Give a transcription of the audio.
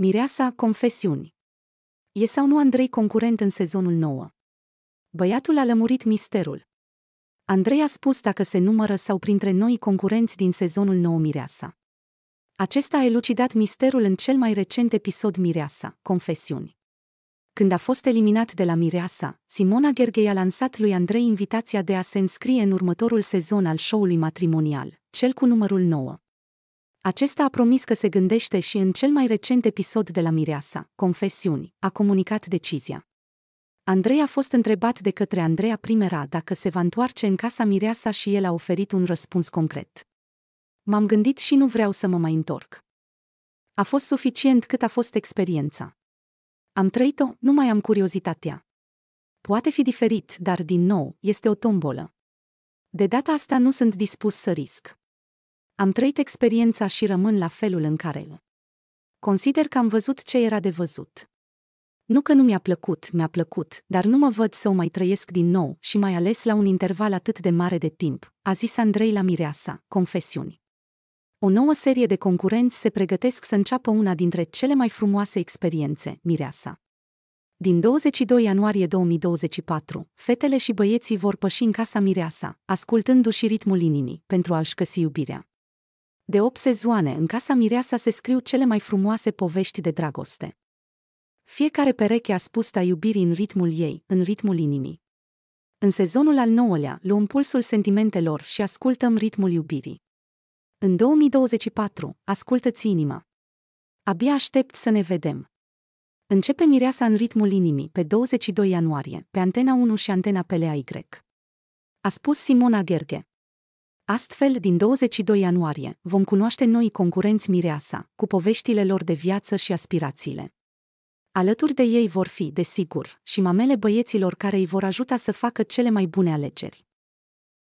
Mireasa, confesiuni. E sau nu Andrei concurent în sezonul 9? Băiatul a lămurit misterul. Andrei a spus dacă se numără sau printre noi concurenți din sezonul 9 Mireasa. Acesta a elucidat misterul în cel mai recent episod Mireasa, Confesiuni. Când a fost eliminat de la Mireasa, Simona Gherghei a lansat lui Andrei invitația de a se înscrie în următorul sezon al show-ului matrimonial, cel cu numărul 9. Acesta a promis că se gândește și în cel mai recent episod de la Mireasa, Confesiuni, a comunicat decizia. Andrei a fost întrebat de către Andreea Primera dacă se va întoarce în casa Mireasa și el a oferit un răspuns concret. M-am gândit și nu vreau să mă mai întorc. A fost suficient cât a fost experiența. Am trăit-o, nu mai am curiozitatea. Poate fi diferit, dar din nou, este o tombolă. De data asta nu sunt dispus să risc. Am trăit experiența și rămân la felul în care Consider că am văzut ce era de văzut. Nu că nu mi-a plăcut, mi-a plăcut, dar nu mă văd să o mai trăiesc din nou și mai ales la un interval atât de mare de timp, a zis Andrei la Mireasa, confesiuni. O nouă serie de concurenți se pregătesc să înceapă una dintre cele mai frumoase experiențe, Mireasa. Din 22 ianuarie 2024, fetele și băieții vor păși în casa Mireasa, ascultându-și ritmul inimii, pentru a-și găsi iubirea de 8 sezoane în Casa Mireasa se scriu cele mai frumoase povești de dragoste. Fiecare pereche a spus a iubirii în ritmul ei, în ritmul inimii. În sezonul al nouălea luăm pulsul sentimentelor și ascultăm ritmul iubirii. În 2024, ascultă-ți inima. Abia aștept să ne vedem. Începe Mireasa în ritmul inimii pe 22 ianuarie, pe Antena 1 și Antena PLA Y. A spus Simona Gherghe. Astfel, din 22 ianuarie, vom cunoaște noi concurenți Mireasa, cu poveștile lor de viață și aspirațiile. Alături de ei vor fi, desigur, și mamele băieților care îi vor ajuta să facă cele mai bune alegeri.